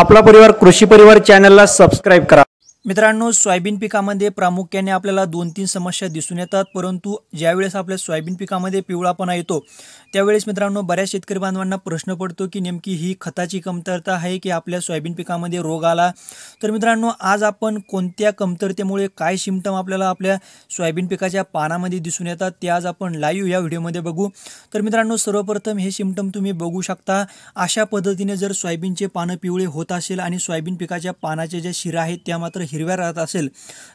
आपला परिवार कृषी परिवार चॅनलला सबस्क्राईब करा मित्रांनो सोयाबीन पिकामध्ये प्रामुख्याने आपल्याला दोन तीन समस्या दिसून येतात परंतु ज्यावेळेस आपल्या सोयाबीन पिकामध्ये पिवळापणा येतो त्यावेळेस मित्रांनो बऱ्याच शेतकरी बांधवांना प्रश्न पडतो की नेमकी ही खताची कमतरता आहे की आपल्या सोयाबीन पिकामध्ये रोग आला तर मित्रांनो आज आपण कोणत्या कमतरतेमुळे काय सिमटम आपल्याला आपल्या सोयाबीन पिकाच्या पानामध्ये दिसून येतात ते आज आपण लाईव्ह या व्हिडिओमध्ये बघू तर मित्रांनो सर्वप्रथम हे सिमटम तुम्ही बघू शकता अशा पद्धतीने जर सोयाबीनचे पानं पिवळे होत असेल आणि सोयाबीन पिकाच्या पानाच्या ज्या शिरा आहेत त्या मात्र हिरव्या राहत असेल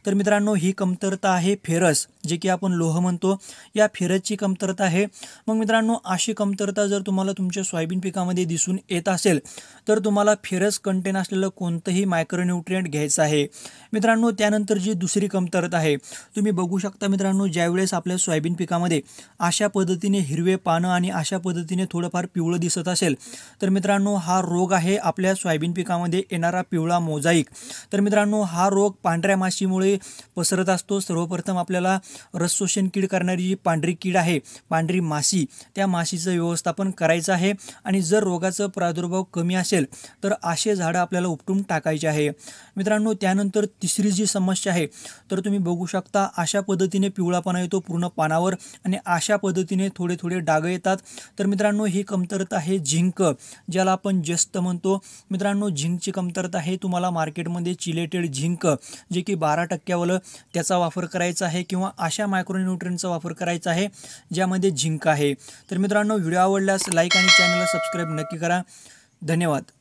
तर मित्रांनो ही कमतरता आहे फेरस जे की आपण लोह म्हणतो या फेरसची कमतरता आहे मग मित्रांनो अशी कमतरता जर तुम्हाला तुमच्या सोयाबीन पिकामध्ये दिसून येत असेल तर तुम्हाला फेरस कंटेन असलेलं कोणतंही मायक्रोन्यूट्रियंट घ्यायचं आहे मित्रांनो त्यानंतर जी दुसरी कमतरता आहे तुम्ही बघू शकता मित्रांनो ज्यावेळेस आपल्या सोयाबीन पिकामध्ये अशा पद्धतीने हिरवे पानं आणि अशा पद्धतीने थोडंफार पिवळं दिसत असेल तर मित्रांनो हा रोग आहे आपल्या सोयाबीन पिकामध्ये येणारा पिवळा मोजाईक तर मित्रांनो हा रोग पांढऱ्या माशीमुळे पसरत असतो सर्वप्रथम आपल्याला शोषण कीड करणारी जी पांढरी कीड आहे पांढरी माशी त्या माशीचं व्यवस्थापन करायचं आहे आणि जर रोगाचं प्रादुर्भाव कमी असेल तर असे झाडं आपल्याला उपटून टाकायचे आहे मित्रांनो त्यानंतर तिसरी जी समस्या आहे तर तुम्ही बघू शकता अशा पद्धतीने पिवळापणा येतो पूर्ण पानावर आणि अशा पद्धतीने थोडे थोडे डाग येतात तर मित्रांनो ही कमतरता आहे झिंक ज्याला आपण जस्त म्हणतो मित्रांनो झिंकची कमतरता आहे तुम्हाला मार्केटमध्ये चिलेटेड झिंक झिंक जे की बारा टक्क्यावलं त्याचा वापर करायचा आहे किंवा अशा मायक्रोन्यूट्रियनचा वापर करायचा आहे ज्यामध्ये झिंक आहे तर मित्रांनो व्हिडिओ आवडल्यास लाईक आणि चॅनलला सबस्क्राईब नक्की करा धन्यवाद